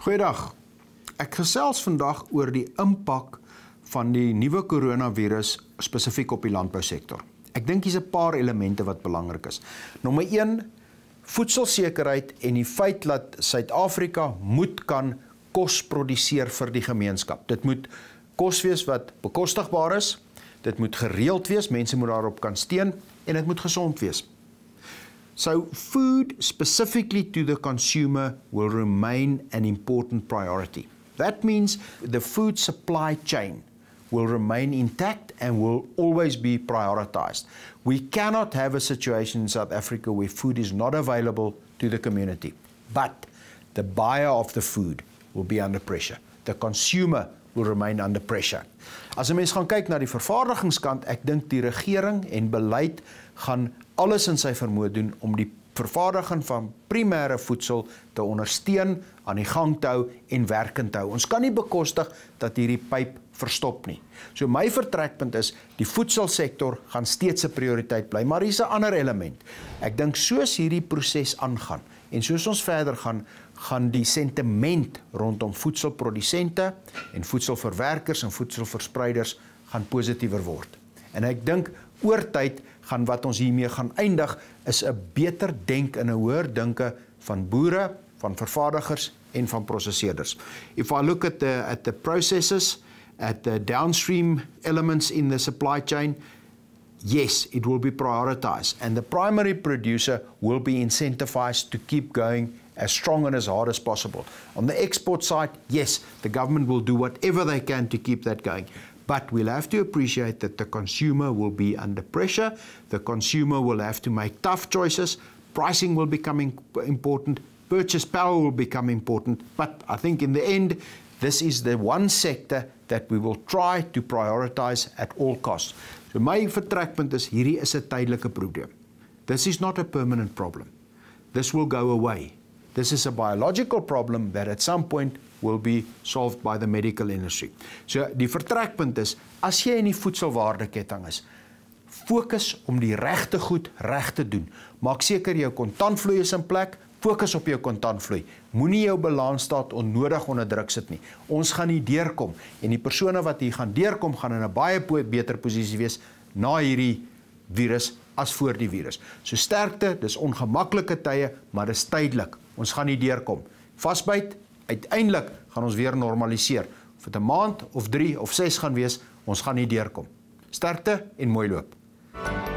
Goeiedag. Ek gesels vandag oor die impak van die nuwe koronavirus spesifiek op die landbousektor. Ek dink hier's 'n paar elemente wat belangrik is. Nommer 1, voedselsekerheid en die feit dat Suid-Afrika moet kan kos produseer vir die gemeenskap. Dit moet kos wees wat bekostigbaar is. Dit moet gereeld wees, mense moet daarop kan steun en dit moet gesond wees. So food specifically to the consumer will remain an important priority. That means the food supply chain will remain intact and will always be prioritized. We cannot have a situation in South Africa where food is not available to the community, but the buyer of the food will be under pressure. The consumer will remain under pressure. As 'n mens gaan kyk na die vervaardigingskant, ek dink die regering en beleid gaan alles in sy vermoë doen om die vervaardiging van primêre voedsel te ondersteun, aan die gang te hou en werkend te hou. Ons kan nie bekostig dat hierdie pyp verstop nie. So my vertrekpunt is die voedselsektor gaan steeds 'n prioriteit bly, maar hier's 'n ander element. Ek dink soos hierdie proses aangaan en soos ons verder gaan, gaan die sentiment rondom voedselprodusente en voedselverwerkers en voedselverspreiders gaan positiewer word. En ek dink oor tyd gaan wat ons hiermee gaan eindig is 'n beter denk en 'n hoër dinke van boere, van vervaardigers en van prosesseerders. If I look at the at the processes at the downstream elements in the supply chain, yes, it will be prioritized and the primary producer will be incentivized to keep going as strong and as hard as possible. On the export side, yes, the government will do whatever they can to keep that going. But we'll have to appreciate that the consumer will be under pressure. The consumer will have to make tough choices. Pricing will become important. Purchase power will become important. But I think in the end, this is the one sector that we will try to prioritize at all costs. So my vertrekpunt is hierdie is 'n tydelike probleem. This is not a permanent problem. This will go away this is a biological problem that at some point will be solved by the medical industry. So die vertrekpunt is as jy in die voedselwaardeketting is, fokus om die regte goed reg te doen. Maak seker jou kontantvloei is in plek. Fokus op jou kontantvloei. Moenie jou balansstaat onnodig onder druk sit nie. Ons gaan hier deurkom en die persone wat hier gaan deurkom gaan in 'n baie beter posisie wees na hierdie virus as voor die virus. So sterkte, dis ongemaklike tye, maar dis tydelik. Ons gaan nie deurkom. Vasbyt, uiteindelik gaan ons weer normaliseer. Of dit 'n maand of 3 of 6 gaan wees, ons gaan nie deurkom. Sterkte en mooi loop. Thank you.